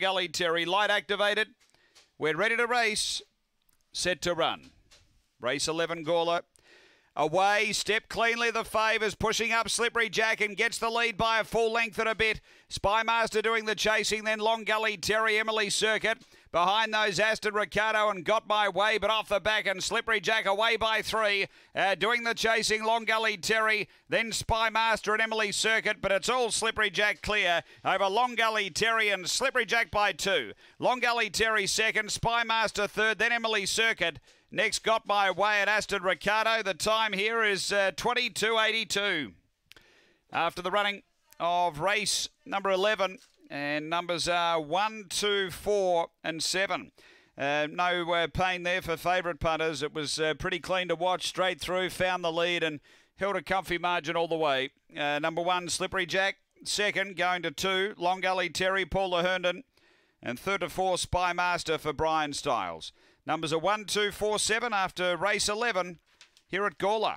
Gully Terry, light activated. We're ready to race. Set to run. Race 11, Gawler. Away, step cleanly, the favours, pushing up Slippery Jack and gets the lead by a full length and a bit. Spymaster doing the chasing, then Long Gully Terry, Emily Circuit. Behind those, Aston Ricardo and got my way, but off the back and Slippery Jack away by three. Uh, doing the chasing, Long Gully Terry, then Spy Master and Emily Circuit, but it's all Slippery Jack clear over Long Gully Terry and Slippery Jack by two. Long Gully Terry second, Spy Master third, then Emily Circuit. Next got my way at Aston Ricardo. The time here is uh, 22.82 after the running of race number 11. And numbers are 1, 2, 4, and 7. Uh, no uh, pain there for favourite punters. It was uh, pretty clean to watch straight through, found the lead, and held a comfy margin all the way. Uh, number one, Slippery Jack. Second, going to two, Long Gully Terry, Paula Herndon. And third to four, Spy Master for Brian Stiles. Numbers are one, two, four, seven after race 11 here at Gawler.